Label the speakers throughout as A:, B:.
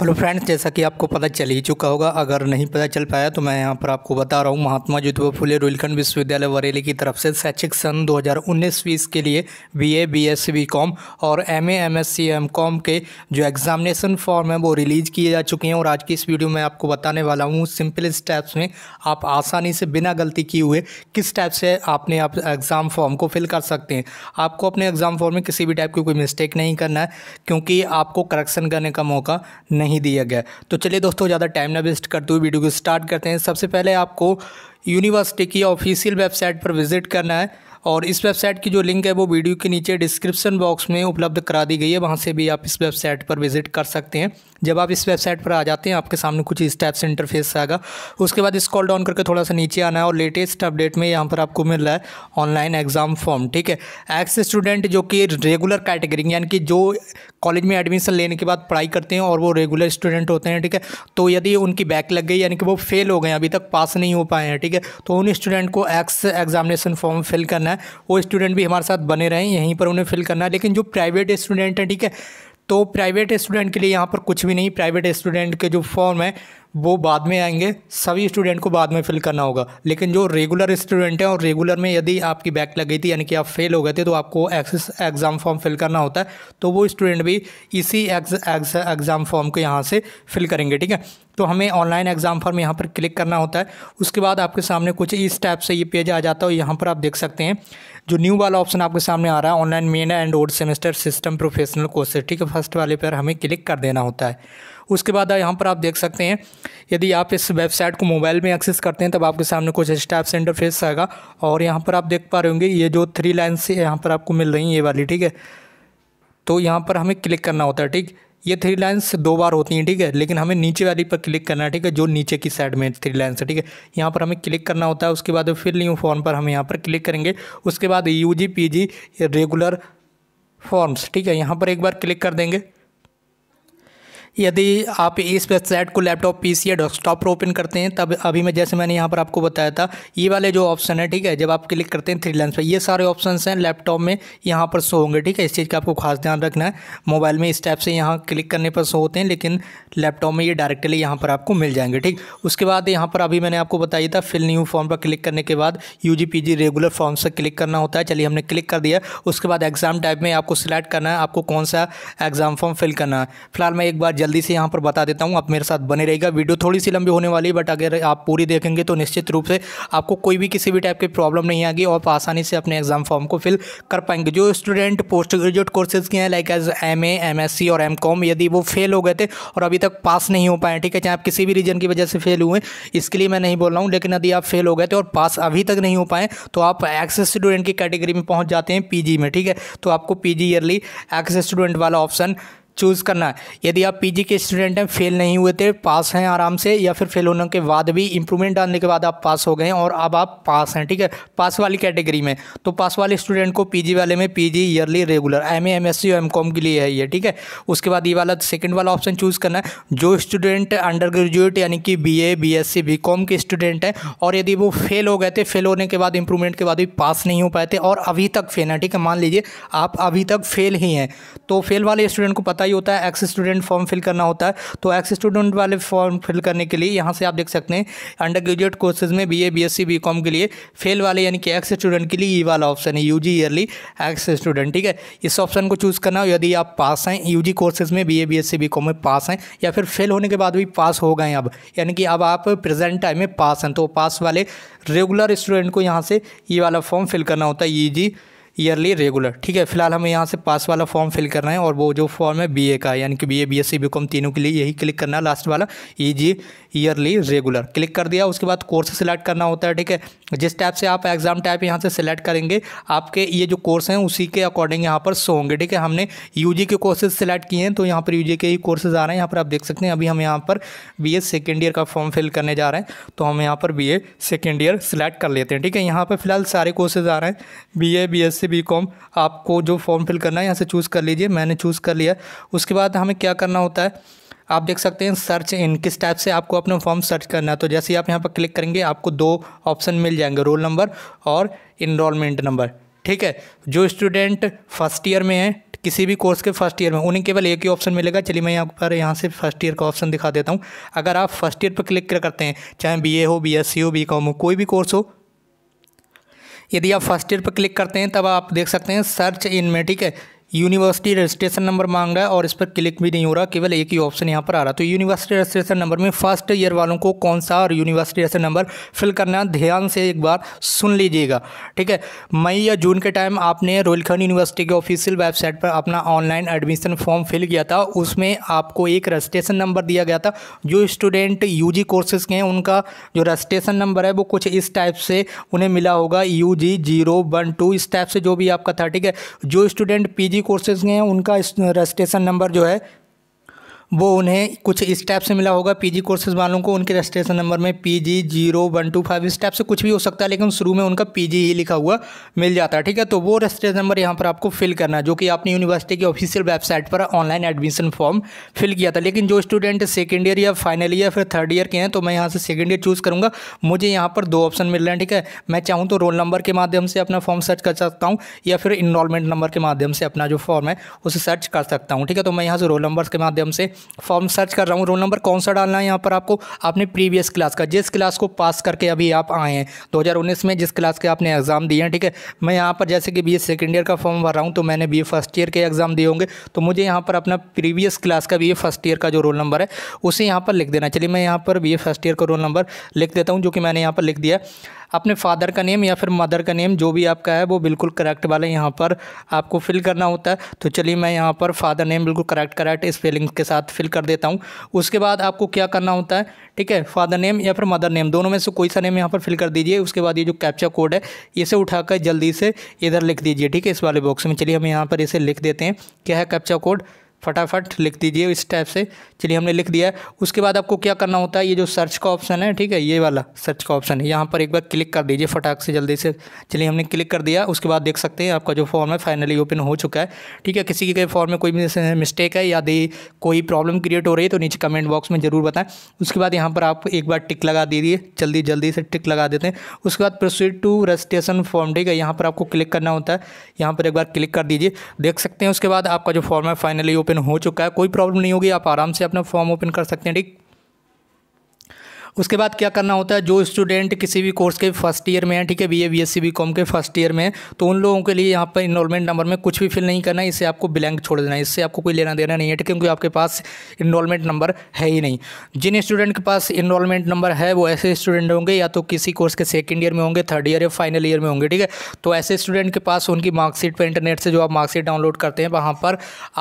A: hello friends जैसा कि आपको पता चल ही चुका होगा अगर नहीं पता चल पाया तो मैं यहाँ पर आपको बता रहा हूँ महात्मा ज्योतिबा फुले रुलखंड विश्वविद्यालय बरेली की तरफ से शैक्षिक सन 2019-20 के लिए बीए बीएससी बीकॉम और एमए एमएससी एमकॉम के जो एग्जामिनेशन फॉर्म है वो रिलीज़ किए जा चुके हैं और आज की इस वीडियो में आपको बताने वाला हूँ सिंपल स्टेप्स में आप आसानी से बिना गलती किए हुए किस टाइप से आपने आप एग्ज़ाम फॉर्म को फिल कर सकते हैं आपको अपने एग्ज़ाम फॉर्म में किसी भी टाइप की कोई मिस्टेक नहीं करना है क्योंकि आपको करेक्शन करने का मौका नहीं नहीं दिया गया तो चलिए दोस्तों ज़्यादा टाइम ना वेस्ट करते हुए वीडियो को स्टार्ट करते हैं सबसे पहले आपको यूनिवर्सिटी की ऑफिशियल वेबसाइट पर विजिट करना है और इस वेबसाइट की जो लिंक है वो वीडियो के नीचे डिस्क्रिप्शन बॉक्स में उपलब्ध करा दी गई है वहाँ से भी आप इस वेबसाइट पर विजिट कर सकते हैं जब आप इस वेबसाइट पर आ जाते हैं आपके सामने कुछ इस टाइप से इंटरफेस आएगा उसके बाद इसकॉल डाउन करके थोड़ा सा नीचे आना है और लेटेस्ट अपडेट में यहाँ पर आपको मिल रहा है ऑनलाइन एग्ज़ाम फॉर्म ठीक है एक्स स्टूडेंट जो कि रेगुलर कैटेगरी यानी कि जो कॉलेज में एडमिशन लेने के बाद पढ़ाई करते हैं और वो रेगुलर स्टूडेंट होते हैं ठीक है तो यदि उनकी बैक लग गई यानी कि वो फेल हो गए अभी तक पास नहीं हो पाए हैं ठीक है तो उन स्टूडेंट को एक्स एग्जामिनेशन फॉर्म फिल करना है वो स्टूडेंट भी हमारे साथ बने रहें यहीं पर उन्हें फिल करना है लेकिन जो प्राइवेट स्टूडेंट हैं ठीक है तो प्राइवेट स्टूडेंट के लिए यहाँ पर कुछ भी नहीं प्राइवेट स्टूडेंट के जो फॉर्म है वो बाद में आएंगे सभी स्टूडेंट को बाद में फिल करना होगा लेकिन जो रेगुलर स्टूडेंट हैं और रेगुलर में यदि आपकी बैक लग गई थी यानी कि आप फेल हो गए थे तो आपको एक्सेस एग्ज़ाम फॉर्म फिल करना होता है तो वो स्टूडेंट भी इसी एग्ज़ाम फॉर्म को यहाँ से फिल करेंगे ठीक है तो हमें ऑनलाइन एग्ज़ाम फॉर्म यहाँ पर क्लिक करना होता है उसके बाद आपके सामने कुछ इस टाइप से ये पेज आ जाता है और यहाँ पर आप देख सकते हैं जो न्यू वाला ऑप्शन आपके सामने आ रहा है online main and old semester system professional courses ठीक है फर्स्ट वाले पर हमें क्लिक कर देना होता है उसके बाद यहाँ पर आप देख सकते हैं यदि आप इस वेबसाइट को मोबाइल में एक्सेस करते हैं तब आपके सामने कुछ इस टाइप से आएगा और यहाँ पर आप देख पा रहे होंगे ये जो थ्री लाइन से यहाँ पर आपको मिल रही है ये वाली ठीक है तो यहाँ पर हमें क्लिक करना होता है ठीक ये थ्री लाइन्स दो बार होती हैं ठीक है लेकिन हमें नीचे वाली पर क्लिक करना है ठीक है जो नीचे की साइड में थ्री लाइन्स है ठीक है यहाँ पर हमें क्लिक करना होता है उसके बाद फिर न्यू फॉर्म पर हम यहाँ पर क्लिक करेंगे उसके बाद U G P G regular forms ठीक है यहाँ पर एक बार क्लिक कर देंगे यदि आप इस वेबसाइट को लैपटॉप पीसी या डेस्कटॉप पर ओपन करते हैं तब अभी मैं जैसे मैंने यहाँ पर आपको बताया था ये वाले जो ऑप्शन है ठीक है जब आप क्लिक करते हैं थ्री लाइन पर ये सारे ऑप्शन हैं लैपटॉप में यहाँ पर शो होंगे ठीक है इस चीज़ का आपको खास ध्यान रखना है मोबाइल में इस टाइप से यहाँ क्लिक करने पर शो होते हैं लेकिन लैपटॉप में ये डायरेक्टली यहाँ पर आपको मिल जाएंगे ठीक उसके बाद यहाँ पर अभी मैंने आपको बताया था फिल न्यू फॉर्म पर क्लिक करने के बाद यू रेगुलर फॉर्म से क्लिक करना होता है चलिए हमने क्लिक कर दिया उसके बाद एग्ज़ाम टाइप में आपको सिलेक्ट करना है आपको कौन सा एग्ज़ाम फॉर्म फिल करना है फिलहाल मैं एक बार जल्दी से यहाँ पर बता देता हूँ आप मेरे साथ बने रहेगा वीडियो थोड़ी सी लंबी होने वाली बट अगर आप पूरी देखेंगे तो निश्चित रूप से आपको कोई भी किसी भी टाइप की प्रॉब्लम नहीं आएगी और आप आसानी से अपने एग्जाम फॉर्म को फिल कर पाएंगे जो स्टूडेंट पोस्ट ग्रेजुएट कोर्सेज के हैं like as M M S C और एम कॉम यदि वो फेल हो गए थे और अभी तक पास नहीं हो पाए ठीक है चाहे आप किसी भी रीजन की वजह से फेल हुए इसके लिए मैं नहीं बोल रहा हूँ लेकिन यदि आप फेल हो गए थे और पास अभी तक नहीं हो पाए तो आप एक्सेस स्टूडेंट की कैटेगरी में पहुँच जाते हैं पी में ठीक है तो आपको P G yearly access student वाला ऑप्शन चूज़ करना है यदि आप पीजी के स्टूडेंट हैं फेल नहीं हुए थे पास हैं आराम से या फिर फेल होने के बाद भी इंप्रूवमेंट डालने के बाद आप पास हो गए और अब आप पास हैं ठीक है पास वाली कैटेगरी में तो पास वाले स्टूडेंट को पीजी वाले में PG yearly regular M A M S C M com के लिए है ये ठीक है उसके बाद ये वाला सेकेंड वाला ऑप्शन चूज़ करना है जो स्टूडेंट अंडर ग्रेजुएट यानी कि B A B S C B com के स्टूडेंट हैं और यदि वो फेल हो गए थे फेल होने के बाद इंप्रूवमेंट के बाद भी पास नहीं हो पाए थे और अभी तक फेल हैं ठीक है मान लीजिए आप अभी तक फेल ही हैं तो फेल वाले स्टूडेंट को पता अप्लाई होता है एक्स स्टूडेंट फॉर्म फिल करना होता है तो एक्स स्टूडेंट वाले फॉर्म फिल करने के लिए यहाँ से आप देख सकते हैं अंडर ग्रेजुएट कोर्सेज में B A B S C B com के लिए फेल वाले यानी कि एक्स स्टूडेंट के लिए ई e वाला ऑप्शन है U G yearly ex student ठीक है इस ऑप्शन को चूज़ करना यदि आप पास हैं यू जी कोर्सेज में B A B S C B com में पास हैं या फिर फेल होने के बाद भी पास हो गए अब यानी कि अब आप प्रेजेंट टाइम में पास हैं तो पास वाले रेगुलर स्टूडेंट को यहाँ से ई e वाला फॉर्म फिल करना होता है E e G yearly regular ठीक है फिलहाल हमें यहाँ से पास वाला फॉर्म फिल करना है और वो जो फॉर्म है बीए का यानी कि बीए बीएससी बीकॉम तीनों के लिए यही क्लिक करना है लास्ट वाला ईजी ईयरली रेगुलर क्लिक कर दिया उसके बाद कोर्स सेलेक्ट करना होता है ठीक है जिस टाइप से आप एग्जाम टाइप यहाँ से सिलेक्ट करेंगे आपके ये जो कोर्स हैं उसी के अकॉर्डिंग यहाँ पर सो होंगे ठीक है हमने यू के कोर्सेज सेलेक्ट किए हैं तो यहाँ पर यू के ही कोर्सेज आ रहे हैं यहाँ पर आप देख सकते हैं अभी हम यहाँ पर बी ए सेकेंड ईयर का फॉर्म फिल करने जा रहे हैं तो हम यहाँ पर B A second year select कर लेते हैं ठीक है यहाँ पर फिलहाल सारे कोर्सेज आ रहे हैं B A B S C से बी कॉम आपको जो फॉर्म फिल करना है यहाँ से चूज़ कर लीजिए मैंने चूज़ कर लिया उसके बाद हमें क्या करना होता है आप देख सकते हैं सर्च इन किस टाइप से आपको अपना फॉर्म सर्च करना है तो जैसे ही आप यहाँ पर क्लिक करेंगे आपको दो ऑप्शन मिल जाएंगे रोल नंबर और इनरोलमेंट नंबर ठीक है जो स्टूडेंट फर्स्ट ईयर में है किसी भी कोर्स के फर्स्ट ईयर में उन्हें केवल एक ही ऑप्शन मिलेगा चलिए मैं यहाँ पर यहाँ से फर्स्ट ईयर का ऑप्शन दिखा देता हूँ अगर आप फर्स्ट ईयर पर क्लिक करते हैं चाहे बीए हो बीएससी हो बीकॉम हो कोई भी कोर्स हो यदि आप फर्स्ट ईयर पर क्लिक करते हैं तब आप देख सकते हैं सर्च इन में ठीक है यूनिवर्सिटी रजिस्ट्रेशन नंबर मांग रहा है और इस पर क्लिक भी नहीं हो रहा केवल एक ही ऑप्शन यहाँ पर आ रहा तो यूनिवर्सिटी रजिस्ट्रेशन नंबर में फर्स्ट ईयर वालों को कौन सा और यूनिवर्सिटी रजिस्ट्रेशन नंबर फिल करना ध्यान से एक बार सुन लीजिएगा ठीक है मई या जून के टाइम आपने रोहिलखंड यूनिवर्सिटी के ऑफिशियल वेबसाइट पर अपना ऑनलाइन एडमिशन फॉर्म फिल किया था उसमें आपको एक रजिस्ट्रेशन नंबर दिया गया था जो स्टूडेंट यू कोर्सेज के हैं उनका जो रजिस्ट्रेशन नंबर है वो कुछ इस टाइप से उन्हें मिला होगा U G zero one two इस टाइप से जो भी आपका था ठीक है जो स्टूडेंट पी कोर्सेज हैं उनका रजिस्ट्रेशन नंबर जो है वो उन्हें कुछ इस टाइप से मिला होगा पीजी कोर्सेज वालों को उनके रजिस्ट्रेशन नंबर में P G zero one two five इस टाइप से कुछ भी हो सकता है लेकिन शुरू में उनका पीजी ही लिखा हुआ मिल जाता है ठीक है तो वो रजिस्ट्रेशन नंबर यहाँ पर आपको फिल करना है जो कि आपने यूनिवर्सिटी की ऑफिशियल वेबसाइट पर ऑनलाइन एडमिशन फॉर्म फिल किया था लेकिन जो स्टूडेंट सेकेंड ईयर या फाइनल ईयर फिर थर्ड ईयर के हैं तो मैं यहाँ से सेकेंड ईयर चूज़ करूँगा मुझे यहाँ पर दो ऑप्शन मिल रहे हैं ठीक है मैं चाहूँ तो रोल नंबर के माध्यम से अपना फॉर्म सर्च कर सकता हूँ या फिर इनरोलमेंट नंबर के माध्यम से अपना जो फॉर्म है उसे सर्च कर सकता हूँ ठीक है तो मैं यहाँ से रोल नंबर के माध्यम से फॉर्म सर्च कर रहा हूँ रोल नंबर कौन सा डालना है यहाँ पर आपको आपने प्रीवियस क्लास का जिस क्लास को पास करके अभी आप आए हैं 2019 में जिस क्लास के आपने एग्ज़ाम दिए हैं ठीक है मैं यहाँ पर जैसे कि बी ए सेकेंड ईयर का फॉर्म भर रहा हूँ तो मैंने बी फर्स्ट ईयर के एग्ज़ाम दिए होंगे तो मुझे यहाँ पर अपना प्रीवियस क्लास का बी ए फर्स्ट ईयर का जो रोल नंबर है उसे यहाँ पर लिख देना चलिए मैं यहाँ पर बी फर्स्ट ईयर का रोल नंबर लिख देता हूँ जो कि मैंने यहाँ पर लिख दिया अपने फादर का नेम या फिर मदर का नेम जो भी आपका है वो बिल्कुल करेक्ट वाला यहाँ पर आपको फिल करना होता है तो चलिए मैं यहाँ पर फादर नेम बिल्कुल करेक्ट करेक्ट स्पेलिंग के साथ फिल कर देता हूँ उसके बाद आपको क्या करना होता है ठीक है फादर नेम या फिर मदर नेम दोनों में से कोई सा नेम यहाँ पर फिल कर दीजिए उसके बाद ये जो कैप्चा कोड है इसे उठाकर जल्दी से इधर लिख दीजिए ठीक है इस वाले बॉक्स में चलिए हम यहाँ पर इसे लिख देते हैं क्या है कैप्चा कोड फटाफट लिख दीजिए इस टाइप से चलिए हमने लिख दिया है उसके बाद आपको क्या करना होता है ये जो सर्च का ऑप्शन है ठीक है ये वाला सर्च का ऑप्शन है यहाँ पर एक बार क्लिक कर दीजिए फटाक से जल्दी से चलिए हमने क्लिक कर दिया उसके बाद देख सकते हैं आपका जो फॉर्म है फाइनली ओपन हो चुका है ठीक है किसी के फॉर्म में कोई मिस्टेक है यदि कोई प्रॉब्लम क्रिएट हो रही है तो नीचे कमेंट बॉक्स में ज़रूर बताएं उसके बाद यहाँ पर आप एक बार टिक लगा दीजिए जल्दी जल्दी से टिक लगा देते हैं उसके बाद प्रोसीड टू रजिस्ट्रेशन फॉर्म ठीक है यहाँ पर आपको क्लिक करना होता है यहाँ पर एक बार क्लिक कर दीजिए देख सकते हैं उसके बाद आपका जो फॉर्म है फाइनली ओपन ओपन हो चुका है कोई प्रॉब्लम नहीं होगी आप आराम से अपना फॉर्म ओपन कर सकते हैं ठीक उसके बाद क्या करना होता है जो स्टूडेंट किसी भी कोर्स के फर्स्ट ईयर में है ठीक है B A B S C B com के फर्स्ट ईयर में तो उन लोगों के लिए यहाँ पर इनरोलमेंट नंबर में कुछ भी फिल नहीं करना है इससे आपको ब्लैंक छोड़ देना है इससे आपको कोई लेना देना नहीं है ठीक है क्योंकि आपके पास इनरोलमेंट नंबर है ही नहीं जिन स्टूडेंट के पास इनरोलमेंट नंबर है वो ऐसे स्टूडेंट होंगे या तो किसी कोर्स के सेकेंड ईयर में होंगे थर्ड ईयर या फाइनल ईयर में होंगे ठीक है तो ऐसे स्टूडेंट के पास उनकी मार्कशीट पर इंटरनेट से जो आप मार्कशीट डाउनलोड करते हैं वहाँ पर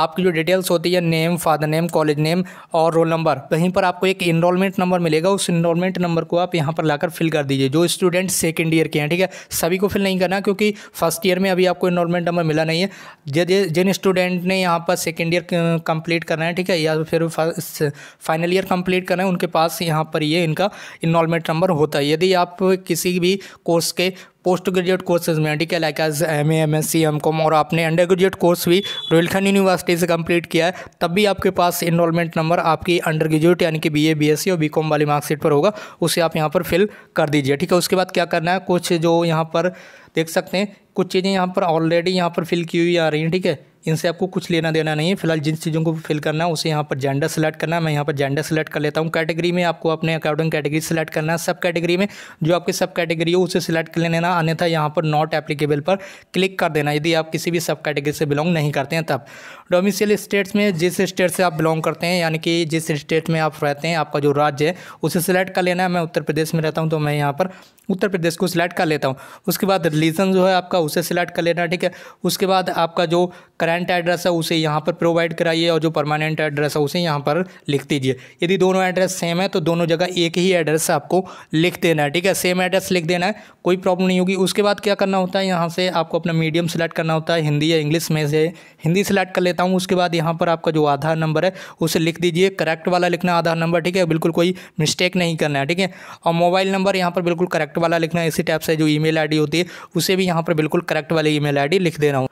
A: आपकी जो डिटेल्स होती है name father name college name और रोल नंबर वहीं पर आपको एक इनरोलमेंट नंबर मिलेगा उस इनरोलमेंट नंबर को आप यहाँ पर लाकर फिल कर दीजिए जो स्टूडेंट सेकेंड ईयर के हैं ठीक है सभी को फिल नहीं करना क्योंकि फर्स्ट ईयर में अभी आपको इनरोलमेंट नंबर मिला नहीं है जिन स्टूडेंट ने यहाँ पर सेकेंड ईयर कंप्लीट करना है ठीक है या फिर फाइनल ईयर कंप्लीट करना है उनके पास यहाँ पर ये इनका इनरोलमेंट नंबर होता है यदि आप किसी भी कोर्स के post graduate courses medical like as M M S C M com और आपने अंडर ग्रेजुएट कोर्स भी रोहिलखंड यूनिवर्सिटी से कंप्लीट किया है तब भी आपके पास इनरोलमेंट नंबर आपकी अंडर ग्रेजुएट यानी कि B A B S C और बी कॉम वाली मार्कशीट पर होगा उसे आप यहाँ पर फिल कर दीजिए ठीक है उसके बाद क्या करना है कुछ जो यहाँ पर देख सकते हैं कुछ चीज़ें यहाँ पर ऑलरेडी यहाँ पर फिल की हुई आ रही हैं ठीक है इनसे आपको कुछ लेना देना नहीं है फिलहाल जिन चीज़ों को फिल करना है उसे यहाँ पर जेंडर सेलेक्ट करना है मैं यहाँ पर जेंडर सेलेक्ट कर लेता हूँ कैटेगरी में आपको अपने अकॉर्डिंग कैटेगरी सेलेक्ट करना है सब कैटेगरी में जो आपकी सब कैटेगरी हो उसे सिलेक्ट कर लेना अन्यथा यहाँ पर नॉट एप्लीकेबल पर क्लिक कर देना यदि आप किसी भी सब कैटेगरी से बिलोंग नहीं करते हैं तब डोमिसियल स्टेट्स में जिस स्टेट से आप बिलोंग करते हैं यानी कि जिस स्टेट में आप रहते हैं आपका जो राज्य है उसे सिलेक्ट कर लेना है मैं उत्तर प्रदेश में रहता हूँ तो मैं यहाँ पर उत्तर प्रदेश को सिलेक्ट कर लेता हूँ उसके बाद रिलीजन जो है आपका उसे सिलेक्ट कर लेना ठीक है उसके बाद आपका जो करेंट करंट एड्रेस है उसे यहाँ पर प्रोवाइड कराइए और जो परमानेंट एड्रेस है उसे यहाँ पर लिख दीजिए यदि दोनों एड्रेस सेम है तो दोनों जगह एक ही एड्रेस आपको लिख देना है ठीक है सेम एड्रेस लिख देना है कोई प्रॉब्लम नहीं होगी उसके बाद क्या करना होता है यहाँ से आपको अपना मीडियम सेलेक्ट करना होता है हिंदी या इंग्लिश में से हिंदी सेलेक्ट कर लेता हूँ उसके बाद यहाँ पर आपका जो आधार नंबर है उसे लिख दीजिए करेक्ट वाला लिखना आधार नंबर ठीक है बिल्कुल कोई मिस्टेक नहीं करना है ठीक है और मोबाइल नंबर यहाँ पर बिल्कुल करेक्ट वाला लिखना है इसी टाइप से जो ई मेल होती है उसे भी यहाँ पर बिल्कुल करेक्ट वाली ई मेल लिख दे रहा हूँ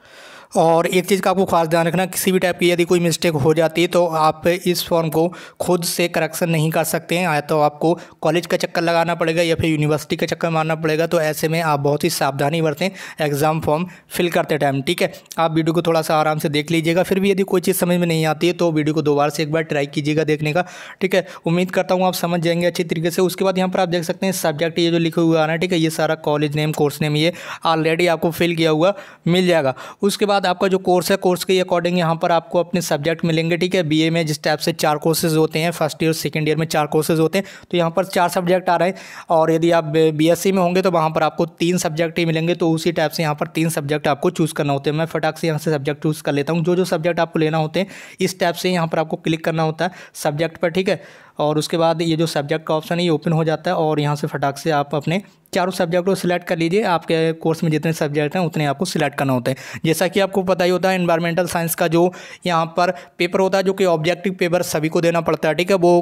A: और एक चीज़ का आपको खास ध्यान रखना किसी भी टाइप की यदि कोई मिस्टेक हो जाती है तो आप इस फॉर्म को खुद से करेक्शन नहीं कर सकते हैं या तो आपको कॉलेज का चक्कर लगाना पड़ेगा या फिर यूनिवर्सिटी का चक्कर मारना पड़ेगा तो ऐसे में आप बहुत ही सावधानी बरतें एग्ज़ाम फॉर्म फिल करते टाइम ठीक है आप वीडियो को थोड़ा सा आराम से देख लीजिएगा फिर भी यदि कोई चीज़ समझ में नहीं आती है तो वीडियो को दोबारा से एक बार ट्राई कीजिएगा देखने का ठीक है उम्मीद करता हूँ आप समझ जाएंगे अच्छी तरीके से उसके बाद यहाँ पर आप देख सकते हैं सब्जेक्ट ये जो लिखे हुए आना है ठीक है ये सारा कॉलेज नेम कोर्स नेम ये ऑलरेडी आपको फिल किया हुआ मिल जाएगा उसके बाद बाद आपका जो कोर्स है कोर्स के अकॉर्डिंग यहाँ पर आपको अपने सब्जेक्ट मिलेंगे ठीक है बी में जिस टाइप से चार कोर्सेज होते हैं फर्स्ट ईयर सेकेंड ईयर में चार कोर्सेज होते हैं तो यहाँ पर चार सब्जेक्ट आ रहे हैं और यदि आप बी में होंगे तो वहाँ पर आपको तीन सब्जेक्ट ही मिलेंगे तो उसी टाइप से यहाँ पर तीन सब्जेक्ट आपको चूज़ करना होते हैं मैं फटाक से यहाँ से सब्जेक्ट चूज़ कर लेता हूँ जो जो सब्जेक्ट आपको लेना होते हैं इस टाइप से यहाँ पर आपको क्लिक करना होता है सब्जेक्ट पर ठीक है और उसके बाद ये जो सब्जेक्ट का ऑप्शन है ये ओपन हो जाता है और यहाँ से फटाक से आप अपने चारों सब्जेक्ट को सिलेक्ट कर लीजिए आपके कोर्स में जितने सब्जेक्ट हैं उतने आपको सिलेक्ट करना होता है जैसा कि आपको पता ही होता है इन्वायरमेंटल साइंस का जो यहाँ पर पेपर होता है जो कि ऑब्जेक्टिव पेपर सभी को देना पड़ता है ठीक है वो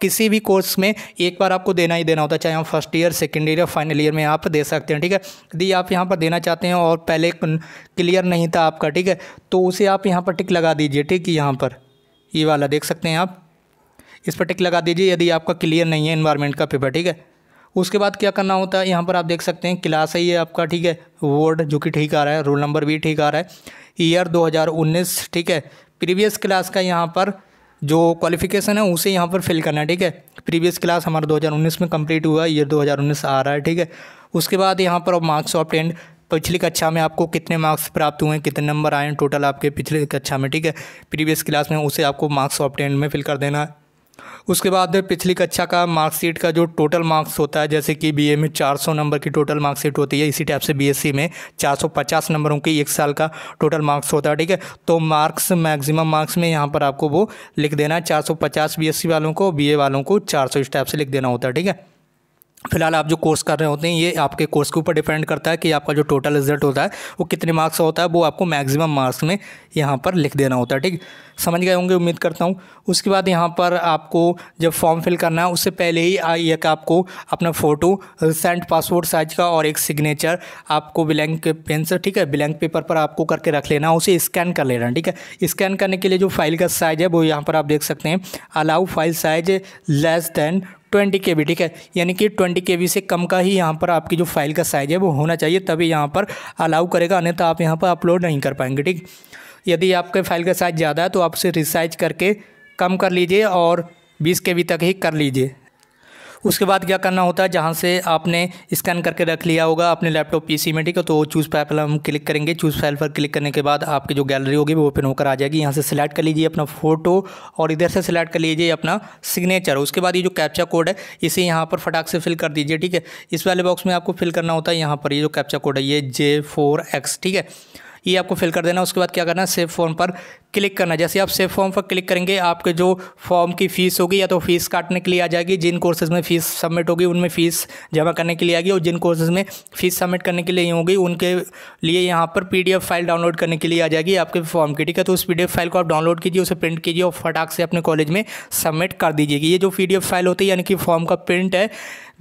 A: किसी भी कोर्स में एक बार आपको देना ही देना होता है चाहे हम first year second year final year में आप दे सकते हैं ठीक है यदि आप यहाँ पर देना चाहते हैं और पहले क्लियर नहीं था आपका ठीक है तो उसे आप यहाँ पर टिक लगा दीजिए ठीक है यहाँ पर ये वाला देख सकते हैं आप इस पर टिक लगा दीजिए यदि आपका क्लियर नहीं है इन्वायरमेंट का पेपर ठीक है उसके बाद क्या करना होता है यहाँ पर आप देख सकते हैं क्लास है ये आपका ठीक है वर्ड जो कि ठीक आ रहा है रोल नंबर भी ठीक आ रहा है ईयर 2019 ठीक है प्रीवियस क्लास का यहाँ पर जो क्वालिफिकेशन है उसे यहाँ पर फिल करना है ठीक है प्रीवियस क्लास हमारा 2019 में कंप्लीट हुआ ईयर 2019 आ रहा है ठीक है उसके बाद यहाँ पर मार्क्स ऑफ टेंड पिछली कक्षा में आपको कितने मार्क्स प्राप्त हुए कितने नंबर आए टोटल आपके पिछले कक्षा में ठीक है प्रीवियस क्लास में उसे आपको मार्क्स ऑफ टेंड में फिल कर देना है उसके बाद पिछली कक्षा का मार्कशीट का जो टोटल मार्क्स होता है जैसे कि बीए में 400 नंबर की टोटल मार्कशीट होती है इसी टाइप से बीएससी में 450 नंबरों की एक साल का टोटल मार्क्स होता है ठीक है तो मार्क्स मैक्सिमम मार्क्स में यहाँ पर आपको वो लिख देना है चार वालों को बी वालों को चार इस टाइप से लिख देना होता है ठीक है फिलहाल आप जो कोर्स कर रहे होते हैं ये आपके कोर्स के ऊपर डिपेंड करता है कि आपका जो टोटल रिजल्ट होता है वो कितने मार्क्स का होता है वो आपको मैक्सिमम मार्क्स में यहाँ पर लिख देना होता है ठीक समझ गए होंगे उम्मीद करता हूँ उसके बाद यहाँ पर आपको जब फॉर्म फिल करना है उससे पहले ही एक आपको अपना फ़ोटो रिसेंट पासपोर्ट साइज का और एक सिग्नेचर आपको ब्लैंक पेन से ठीक है ब्लैंक पेपर पर आपको करके रख लेना उसे स्कैन कर लेना ठीक है स्कैन करने के लिए जो फाइल का साइज़ है वो यहाँ पर आप देख सकते हैं allow file size less than twenty K B ठीक है यानी कि ट्वेंटी के बी से कम का ही यहाँ पर आपकी जो फाइल का साइज़ है वो होना चाहिए तभी यहाँ पर अलाउ करेगा अन्यथा आप यहाँ पर अपलोड नहीं कर पाएंगे ठीक यदि आपके फाइल का साइज़ ज़्यादा है तो आप उसे रिसाइज करके कम कर लीजिए और बीस के बी तक ही कर लीजिए उसके बाद क्या करना होता है जहाँ से आपने स्कैन करके रख लिया होगा अपने लैपटॉप पीसी में ठीक है तो चूज़ फाइल पर हम क्लिक करेंगे चूज़ फाइल पर क्लिक करने के बाद आपकी जो गैलरी होगी वो ओपन होकर आ जाएगी यहाँ से सिलेक्ट कर लीजिए अपना फोटो और इधर से सिलेक्ट कर लीजिए अपना सिग्नेचर उसके बाद ये जो कैप्चा कोड है इसे यहाँ पर फटाक से फिल कर दीजिए ठीक है इस वाले बॉक्स में आपको फिल करना होता है यहाँ पर ये जो कैप्चा कोड है ये जे फोर एक्स ठीक है ये आपको फिल कर देना उसके बाद क्या करना है सेव फॉर्म पर क्लिक करना जैसे आप सेव फॉर्म पर क्लिक करेंगे आपके जो फॉर्म की फ़ीस होगी या तो फ़ीस काटने के लिए आ जाएगी जिन कोर्सेज़ में फ़ीस सबमिट होगी उनमें फ़ीस जमा करने के लिए आएगी और जिन कोर्सेज़ में फ़ीस सबमिट करने के लिए होगी उनके लिए यहाँ पर पी फाइल डाउनलोड करने के लिए आ जाएगी आपके फॉर्म की ठीक है तो उस पी फाइल को आप डाउनलोड कीजिए उसे प्रिंट कीजिए और फटाक से अपने कॉलेज में सबमिट कर दीजिएगी ये जो पी फाइल होती है यानी कि फॉर्म का प्रिंट है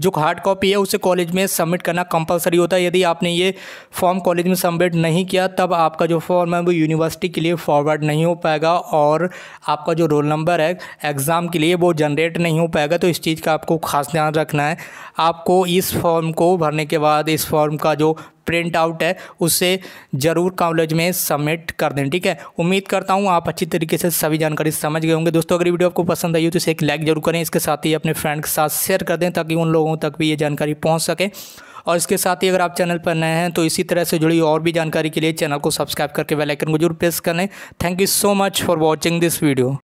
A: जो हार्ड कॉपी है उसे कॉलेज में सबमिट करना कंपलसरी होता है यदि आपने ये फॉर्म कॉलेज में सबमिट नहीं किया तब आपका जो फॉर्म है वो यूनिवर्सिटी के लिए फॉरवर्ड नहीं हो पाएगा और आपका जो रोल नंबर है एग्ज़ाम के लिए वो जनरेट नहीं हो पाएगा तो इस चीज़ का आपको खास ध्यान रखना है आपको इस फॉर्म को भरने के बाद इस फॉर्म का जो प्रिंट आउट है उसे ज़रूर कॉलेज में सबमिट कर दें ठीक है उम्मीद करता हूँ आप अच्छी तरीके से सभी जानकारी समझ गए होंगे दोस्तों अगर वीडियो आपको पसंद आई हो तो इसे एक लाइक जरूर करें इसके साथ ही अपने फ्रेंड के साथ शेयर कर दें ताकि उन लोगों तक भी ये जानकारी पहुँच सके और इसके साथ ही अगर आप चैनल पर नए हैं तो इसी तरह से जुड़ी और भी जानकारी के लिए चैनल को सब्सक्राइब करके बेल आइकन को जरूर प्रेस करें thank you so much for watching this video